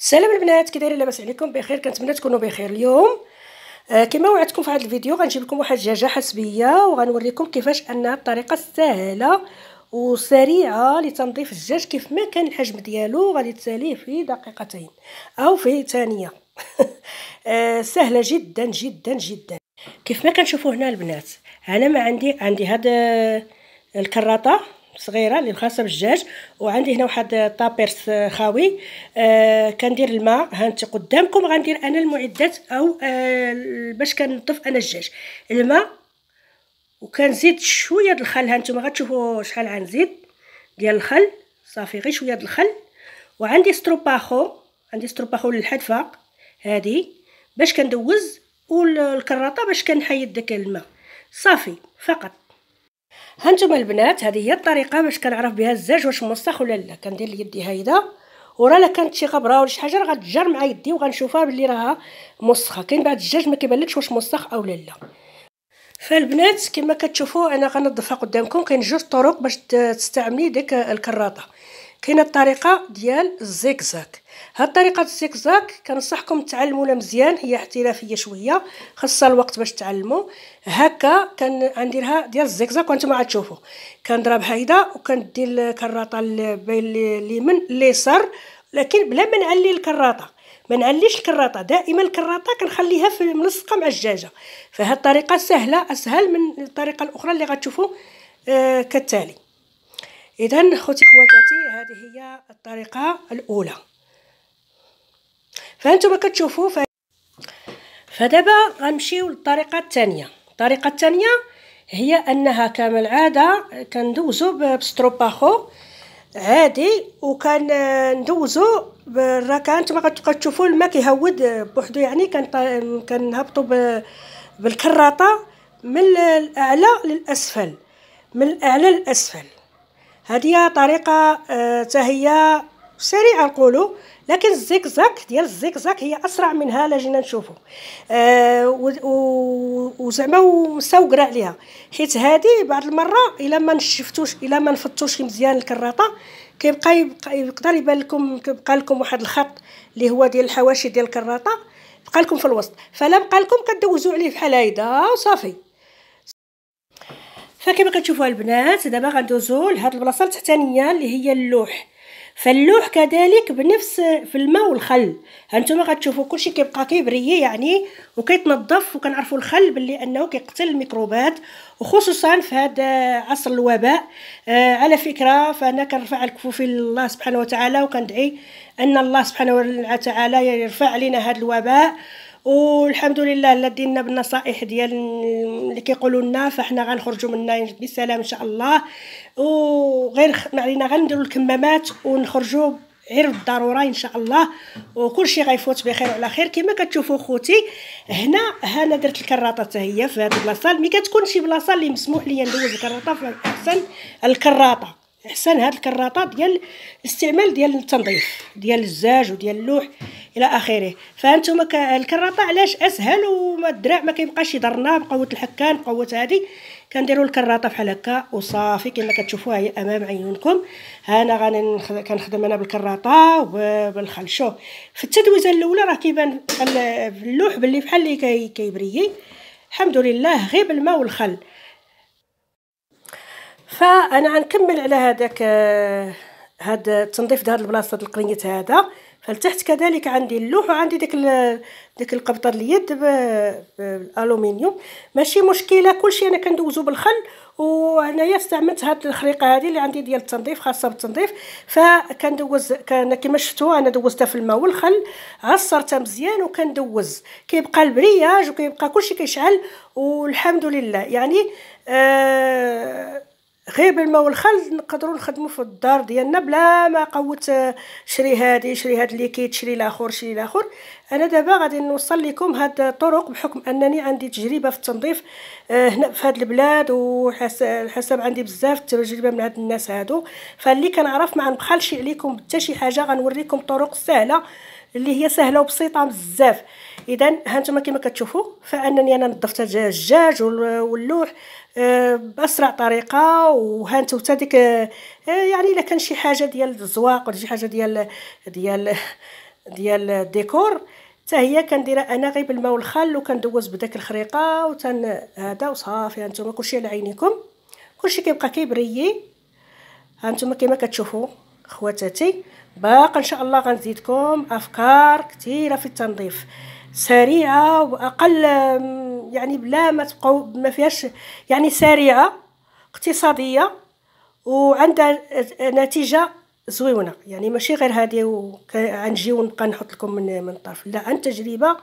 السلام البنات كي دايرين لاباس عليكم بخير كنتمنى تكونوا بخير اليوم آه كما وعدتكم في هذا الفيديو غنجيب لكم واحد الدجاجه حسبيه وغنوريكم كيفاش انها الطريقه السهله وسريعه لتنظيف الدجاج كيف ما كان الحجم ديالو غادي تساليه في دقيقتين او في ثانيه آه سهله جدا جدا جدا كيف ما كنشوفوا هنا البنات انا ما عندي عندي هذا آه، الكراطه صغيره اللي مخصصه بالدجاج وعندي هنا واحد طابيرس خاوي آه كندير الماء انت قدامكم غندير انا المعدات او آه باش كنضف انا الدجاج الماء وكنزيد شويه د الخل هانتوما غتشوفوا شحال غنزيد ديال الخل صافي غير شويه د الخل وعندي ستروباخو عندي ستروباخو للحدفه هذه باش كندوز والكراطه باش كنحيد داك الماء صافي فقط هانتوما البنات هذه هي الطريقه باش كنعرف بها الزاج واش موسخ ولا لا كندير يدي هايدا ورا لا كانت شي غبره ولا شي حاجه راه غتجر مع يدي وغنشوفها بلي راها موسخه كاين بعض الدجاج ما كيبانلكش واش موسخ اولا لا فالبنات كما كتشوفوا انا غنضفها قدامكم كاين جوج طرق باش تستعملي ديك الكراطه كاينه الطريقه ديال الزيكزاك هاد طريقه الزيكزاك كنصحكم تعلموها مزيان هي احترافيه شويه خاصها الوقت باش تعلموا هكا كنديرها ديال الزيكزاك وانتم عاد تشوفوا كنضرب هيدا وكندير الكراطه بين اليمين اليسار لكن بلا ما نعلي الكراطه ما نعليش الكراطه دائما الكراطه كنخليها في ملصقه مع الجاجه فهاد الطريقه سهله اسهل من الطريقه الاخرى اللي غتشوفوا آه كالتالي اذا خوتي خواتاتي هذه هي الطريقه الاولى فانتم كتشوفوا ف... فدابا غنمشيو للطريقه الثانيه الطريقه الثانيه هي انها كما العاده كندوزو بستروباخو عادي ندوزو بالركان انتما كتبقاو تشوفوا الماء كيهود بوحدو يعني كنهبطوا بالكراطه من الاعلى للاسفل من الاعلى للاسفل هذه طريقه آه، هي سريعه نقولوا لكن الزيكزاك ديال الزيكزاك هي اسرع منها جينا نشوفو آه وزعما مستوقرا عليها حيت هذه بعض المره الا ما نشفتوش الا ما نفضتوش مزيان الكراطه كيبقى يقدر يبان لكم كيبقى لكم واحد الخط اللي هو ديال الحواشي ديال الكراطه بقى لكم في الوسط فلا بقى لكم كدوزوا عليه بحال هيدا وصافي فكما كتشوفوا البنات دابا غندوزو لهاد البلاصه التحتانيه اللي هي اللوح فاللوح كذلك بنفس في الماء والخل هانتوما غتشوفوا كلشي كيبقى كيبري يعني وكيتنظف وكنعرفوا الخل باللي انه كيقتل الميكروبات وخصوصا في هذا عصر الوباء آه على فكره فانا كنرفع الكفوفي لله سبحانه وتعالى وكندعي ان الله سبحانه وتعالى يرفع علينا هذا الوباء والحمد لله الله دينا بالنصائح ديال اللي كيقولوا لنا فاحنا غنخرجوا منها بسلام ان شاء الله وغير ما علينا غير نديروا الكمامات ونخرجوا غير بالضروره ان شاء الله وكل شيء غيفوت بخير وعلى خير كما كتشوفوا خوتي هنا هنا درت الكراطه حتى هي في هذه البلاصه ملي كتكون شي بلاصه اللي مسموح ليا ندوز الكراطه فاحسن الكراطه احسن هاد الكراطه ديال الاستعمال ديال التنظيف ديال الزاج وديال اللوح الى اخره فهانتوما الكراطه علاش اسهل وما الدراع ما كيبقاش يضرنا بقوه الحكان بقوه هادي كنديروا الكراطه بحال هكا وصافي كما كتشوفوها هي امام عيونكم انا غادي كنخدم انا بالكراطه وبالخلشو في التدويزه الاولى راه كيبان اللوح باللي بحال اللي كيبريي الحمد لله غير بالماء والخل فانا غنكمل على هذاك آه، هاد التنظيف دهاد البلاصه ديال القرنيت هذا فلتحت كذلك عندي اللوح وعندي داك داك القبطه اليد بالالومنيوم ماشي مشكله كلشي انا كندوزو بالخل وهنايا استعملت هاد الخريقه هادي اللي عندي ديال التنظيف خاصه بالتنظيف فكندوز كان كما شفتوا انا دوزتها في الماء والخل عصرتها مزيان وكندوز كيبقى البرياج وكيبقى كلشي كيشعل والحمد لله يعني آه غير بالماء والخل نقدروا نخدموا في الدار ديالنا بلا ما قوت آه، شري هادي شري هاد ليكيد شري لاخر شري لاخر انا دابا غادي نوصل لكم هاد الطرق بحكم انني عندي تجربه في التنظيف آه، هنا في هاد البلاد وحسب عندي بزاف تجربه من هاد الناس هادو فاللي كنعرف ما غنبخلش عليكم حتى شي حاجه غنوريكم طرق سهله اللي هي سهله وبسيطه بزاف اذا هانتوما كما كتشوفوا فانني انا نظفت الدجاج واللوح آه، باسرع طريقه وهانتو حتى ديك آه، يعني الا كان شي حاجه ديال الزواق ولا شي حاجه ديال ديال ديال الديكور حتى هي كنديرها انا غير بالماء والخل وكندوز بداك الخريقه وتن هذا وصافي هانتوما كلشي على عينيكم كلشي كيبقى كيبري هانتوما كما كتشوفوا خواتاتي باقا ان شاء الله غنزيدكم افكار كثيره في التنظيف سريعه واقل يعني بلا ما تبقاو ما فيهاش يعني سريعه اقتصاديه وعندها نتيجه زويونه يعني ماشي غير هذه وغنجي ونبقى نحط لكم من من طرف لا عن تجربه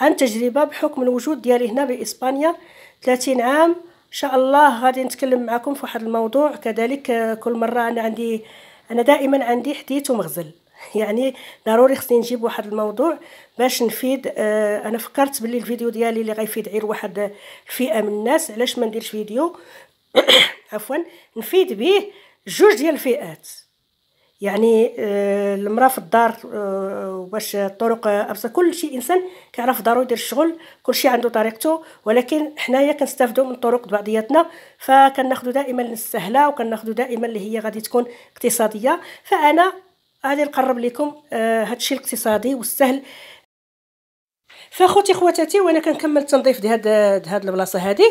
عن تجربه بحكم الوجود ديالي هنا باسبانيا 30 عام ان شاء الله غادي نتكلم معكم في واحد الموضوع كذلك كل مره انا عندي انا دائما عندي حديث ومغزل يعني ضروري خصني نجيب واحد الموضوع باش نفيد آه انا فكرت باللي الفيديو ديالي اللي غيفيد غير واحد الفئه من الناس علاش ما نديرش فيديو عفوا نفيد به جوج ديال الفئات يعني آه المراه في الدار آه باش الطرق آه، ابسط كل شيء انسان كيعرف دارو يدير الشغل كل شيء عنده طريقته ولكن حنايا كنستافدو من طرق بعضياتنا فكناخذو دائما السهله وكناخذو دائما اللي هي غادي تكون اقتصاديه فانا غادي نقرب لكم آه هادشي الاقتصادي والسهل فاخوتي خواتاتي وانا كنكمل التنظيف ديال هاد هاد البلاصه هادي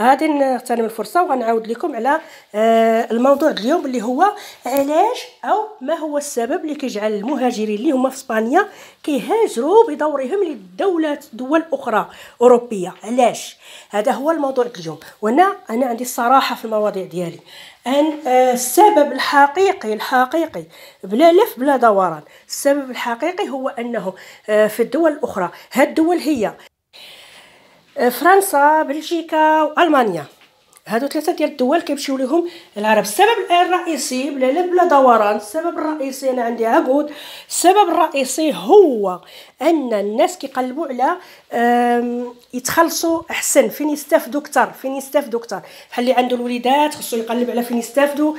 غادي نغتنم الفرصه وغنعاود لكم على آه، الموضوع اليوم اللي هو علاش او ما هو السبب اللي كيجعل المهاجرين اللي هما في اسبانيا كيهاجروا بدورهم لدولات دول اخرى اوروبيه علاش هذا هو الموضوع اليوم وانا انا عندي الصراحه في المواضيع ديالي أن آه، السبب الحقيقي الحقيقي بلا لف بلا دوران السبب الحقيقي هو أنه آه، في الدول الأخرى هاد الدول هي آه، فرنسا بلجيكا وألمانيا هادو ثلاثه ديال الدول كيمشيو ليهم العرب السبب الرئيسي بلا لا بلا دوران السبب الرئيسي انا عندي عقود السبب الرئيسي هو ان الناس كيقلبوا على يتخلصوا احسن فين يستافدوا اكثر فين يستافدوا اكثر بحال اللي عنده الوليدات خصو يقلب على فين يستافدوا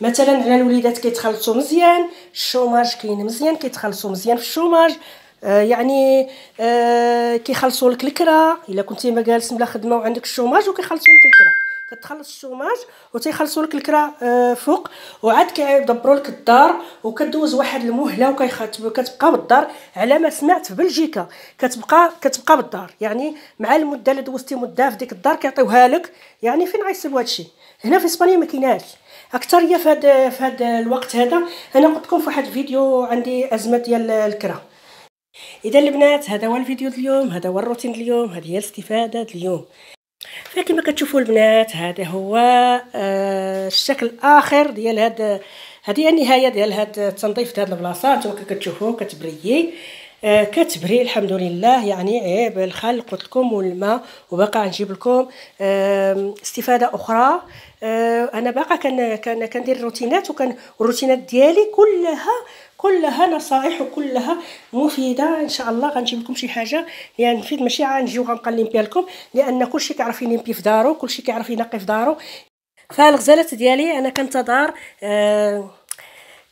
مثلا على الوليدات كيتخلصوا مزيان الشوماج كاين مزيان كيتخلصوا مزيان في الشوماج آه، يعني آه، كيخلصوا لك الكرا الا كنتي ما جالس بلا خدمه وعندك الشوماج وكيخلصوا لك الكرا كتخلص الشوماج وتيخلصوا لك الكرا آه، فوق وعاد كيدبروا لك الدار وكدوز واحد المهله وكتبقى بالدار على ما سمعت في بلجيكا كتبقى كتبقى بالدار يعني مع المده اللي دوزتي مده في ديك الدار كيعطيوها لك يعني فين غيسيبوا هادشي هنا في اسبانيا ما كيناش اكثريه في هذا في هذا الوقت هذا انا قلت لكم في واحد الفيديو عندي ازمه ديال الكره اذا البنات هذا هو الفيديو اليوم هذا هو الروتين اليوم هذه هي الاستفاده اليوم فكما كتشوفوا البنات هذا هو آه الشكل الاخر ديال هذا هذه النهايه ديال هذا التنظيف ديال هذه البلاصه نتوما كتشوفوا كتبريي آه، كتبري الحمد لله يعني عيب إيه، الخل قلت لكم والماء وباقا نجيب لكم آه، استفاده اخرى آه، انا باقا كان كان كندير الروتينات وكان الروتينات ديالي كلها كلها نصائح وكلها مفيده ان شاء الله غنجيب لكم شي حاجه يعني نفيد ماشي غنجي وغنقلم بها لكم لان كلشي كيعرف ينبي في دارو كلشي كيعرف ينقي في دارو فالغزالات ديالي انا كنتظر آه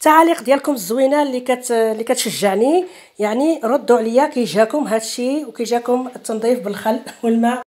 التعاليق ديالكم الزوينه اللي كت اللي كتشجعني يعني ردوا عليا كيجاكم هادشي وكيجاكم التنظيف بالخل والماء